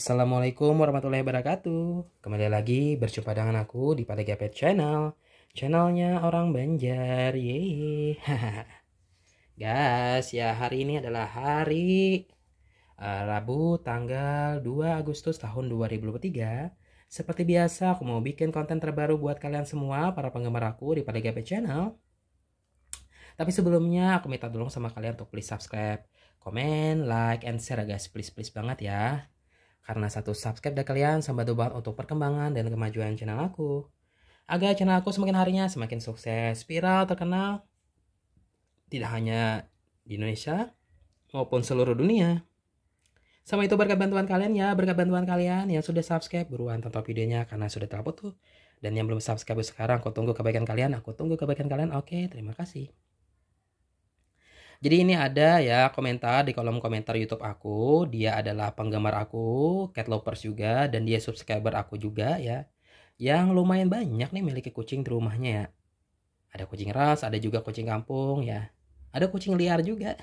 Assalamualaikum warahmatullahi wabarakatuh. Kembali lagi berjumpa dengan aku di Pada Gapet Channel. Channelnya orang Banjar. Yeay. Guys, ya hari ini adalah hari eh, Rabu tanggal 2 Agustus tahun 2023. Seperti biasa, aku mau bikin konten terbaru buat kalian semua, para penggemar aku di Pada Gapet Channel. Tapi sebelumnya, aku minta tolong sama kalian untuk please subscribe, comment, like, and share guys. Please, please banget ya. Karena satu subscribe dari kalian sangat banget untuk perkembangan dan kemajuan channel aku. Agar channel aku semakin harinya semakin sukses, viral, terkenal. Tidak hanya di Indonesia, maupun seluruh dunia. Sama itu berkat bantuan kalian ya, berkat bantuan kalian yang sudah subscribe, buruan tonton videonya karena sudah terupload tuh. Dan yang belum subscribe sekarang, aku tunggu kebaikan kalian, aku tunggu kebaikan kalian. Oke, terima kasih. Jadi ini ada ya komentar di kolom komentar YouTube aku. Dia adalah penggemar aku, cat lovers juga, dan dia subscriber aku juga ya. Yang lumayan banyak nih miliki kucing di rumahnya ya. Ada kucing ras, ada juga kucing kampung ya. Ada kucing liar juga.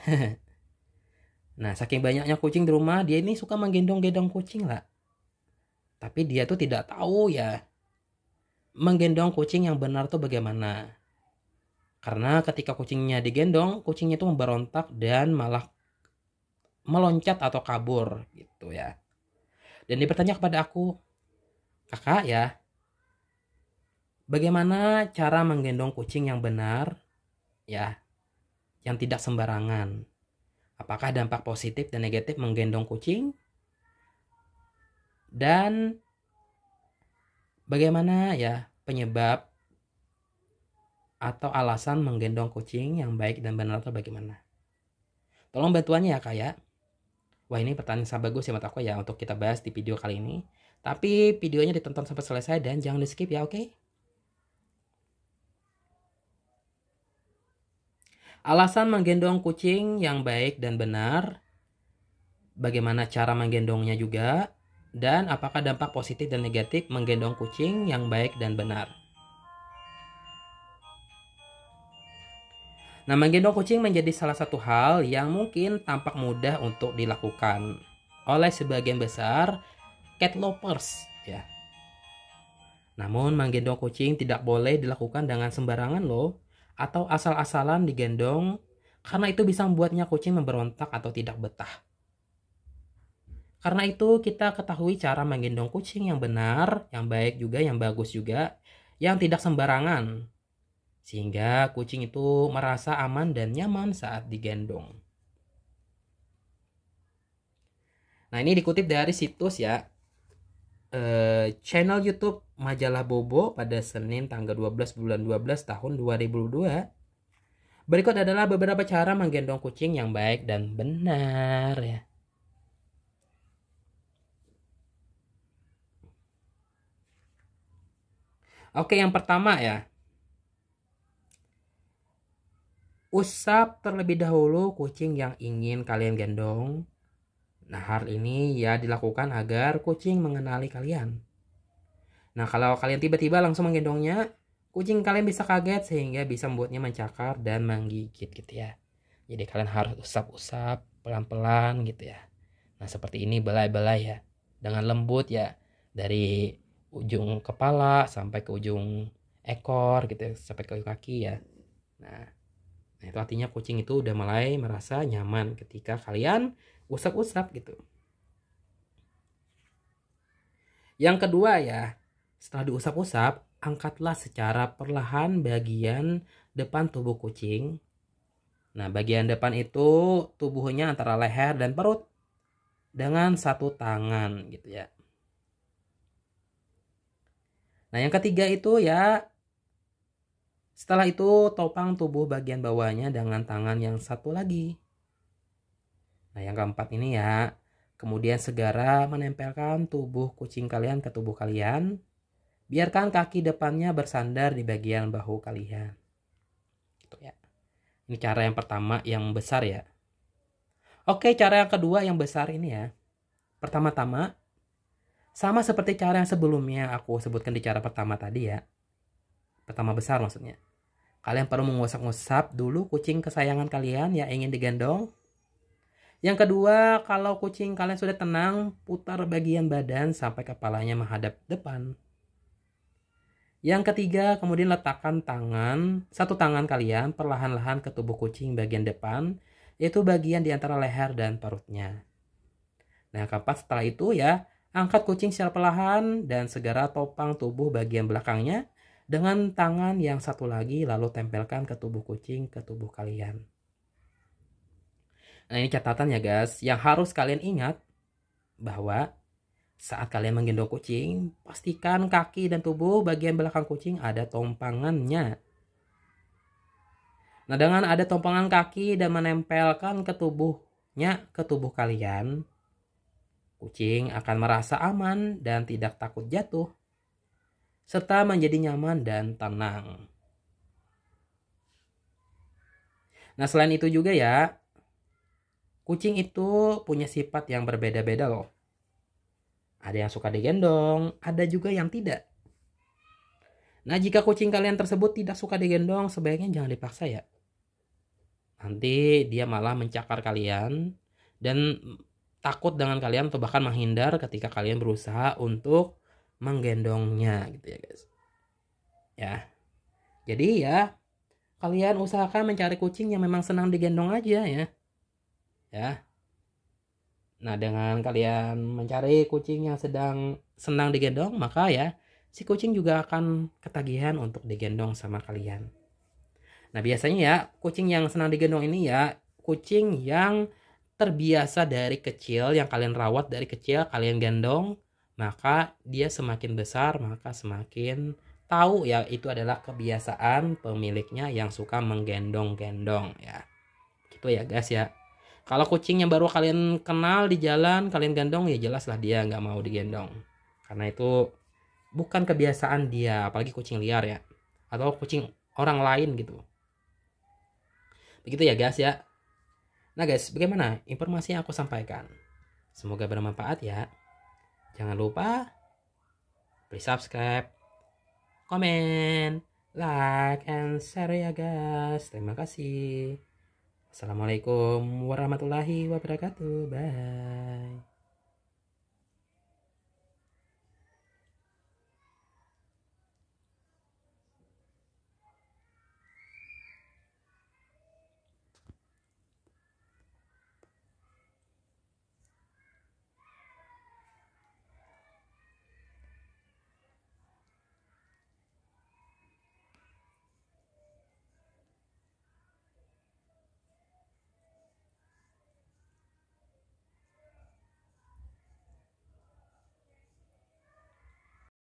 nah, saking banyaknya kucing di rumah, dia ini suka menggendong-gendong kucing lah. Tapi dia tuh tidak tahu ya menggendong kucing yang benar tuh bagaimana. Karena ketika kucingnya digendong, kucingnya itu memberontak dan malah meloncat atau kabur gitu ya. Dan dia bertanya kepada aku, kakak ya, bagaimana cara menggendong kucing yang benar ya, yang tidak sembarangan. Apakah dampak positif dan negatif menggendong kucing? Dan bagaimana ya penyebab atau alasan menggendong kucing yang baik dan benar atau bagaimana? Tolong bantuannya ya kak ya. Wah ini pertanyaan sangat bagus ya menurut aku ya untuk kita bahas di video kali ini. Tapi videonya ditonton sampai selesai dan jangan di skip ya oke? Okay? Alasan menggendong kucing yang baik dan benar, bagaimana cara menggendongnya juga, dan apakah dampak positif dan negatif menggendong kucing yang baik dan benar. Nah, menggendong kucing menjadi salah satu hal yang mungkin tampak mudah untuk dilakukan oleh sebagian besar cat lovers ya. Namun menggendong kucing tidak boleh dilakukan dengan sembarangan loh atau asal-asalan digendong karena itu bisa membuatnya kucing memberontak atau tidak betah. Karena itu kita ketahui cara menggendong kucing yang benar, yang baik juga, yang bagus juga, yang tidak sembarangan sehingga kucing itu merasa aman dan nyaman saat digendong. Nah, ini dikutip dari situs ya. Eh, channel YouTube Majalah Bobo pada Senin tanggal 12 bulan 12 tahun 2002. Berikut adalah beberapa cara menggendong kucing yang baik dan benar ya. Oke, yang pertama ya, Usap terlebih dahulu kucing yang ingin kalian gendong. Nah, hal ini ya dilakukan agar kucing mengenali kalian. Nah, kalau kalian tiba-tiba langsung menggendongnya, kucing kalian bisa kaget sehingga bisa membuatnya mencakar dan menggigit gitu ya. Jadi kalian harus usap-usap pelan-pelan gitu ya. Nah, seperti ini belai-belai ya. Dengan lembut ya dari ujung kepala sampai ke ujung ekor gitu ya, sampai ke kaki ya. Nah, Nah, itu artinya kucing itu udah mulai merasa nyaman ketika kalian usap-usap gitu. Yang kedua ya, setelah diusap-usap, angkatlah secara perlahan bagian depan tubuh kucing. Nah, bagian depan itu tubuhnya antara leher dan perut dengan satu tangan gitu ya. Nah, yang ketiga itu ya setelah itu, topang tubuh bagian bawahnya dengan tangan yang satu lagi. Nah, yang keempat ini ya. Kemudian segera menempelkan tubuh kucing kalian ke tubuh kalian. Biarkan kaki depannya bersandar di bagian bahu kalian. Gitu ya. Ini cara yang pertama yang besar ya. Oke, cara yang kedua yang besar ini ya. Pertama-tama, sama seperti cara yang sebelumnya aku sebutkan di cara pertama tadi ya pertama besar maksudnya. Kalian perlu mengusap-ngusap dulu kucing kesayangan kalian yang ingin digendong. Yang kedua, kalau kucing kalian sudah tenang, putar bagian badan sampai kepalanya menghadap depan. Yang ketiga, kemudian letakkan tangan, satu tangan kalian perlahan-lahan ke tubuh kucing bagian depan, yaitu bagian di antara leher dan perutnya. Nah, keempat setelah itu ya, angkat kucing secara perlahan dan segera topang tubuh bagian belakangnya dengan tangan yang satu lagi lalu tempelkan ke tubuh kucing ke tubuh kalian. Nah ini catatan ya guys, yang harus kalian ingat bahwa saat kalian menggendong kucing, pastikan kaki dan tubuh bagian belakang kucing ada tompangannya. Nah dengan ada tompangan kaki dan menempelkan ke tubuhnya ke tubuh kalian, kucing akan merasa aman dan tidak takut jatuh serta menjadi nyaman dan tenang. Nah, selain itu juga ya, kucing itu punya sifat yang berbeda-beda loh. Ada yang suka digendong, ada juga yang tidak. Nah, jika kucing kalian tersebut tidak suka digendong, sebaiknya jangan dipaksa ya. Nanti dia malah mencakar kalian dan takut dengan kalian atau bahkan menghindar ketika kalian berusaha untuk menggendongnya gitu ya guys ya jadi ya kalian usahakan mencari kucing yang memang senang digendong aja ya ya nah dengan kalian mencari kucing yang sedang senang digendong maka ya si kucing juga akan ketagihan untuk digendong sama kalian nah biasanya ya kucing yang senang digendong ini ya kucing yang terbiasa dari kecil yang kalian rawat dari kecil kalian gendong maka dia semakin besar maka semakin tahu ya itu adalah kebiasaan pemiliknya yang suka menggendong-gendong ya. Gitu ya guys ya. Kalau kucing yang baru kalian kenal di jalan kalian gendong ya jelaslah dia nggak mau digendong. Karena itu bukan kebiasaan dia apalagi kucing liar ya atau kucing orang lain gitu. Begitu ya guys ya. Nah guys, bagaimana informasi yang aku sampaikan? Semoga bermanfaat ya. Jangan lupa please subscribe, comment, like, and share ya guys. Terima kasih. Assalamualaikum warahmatullahi wabarakatuh. Bye.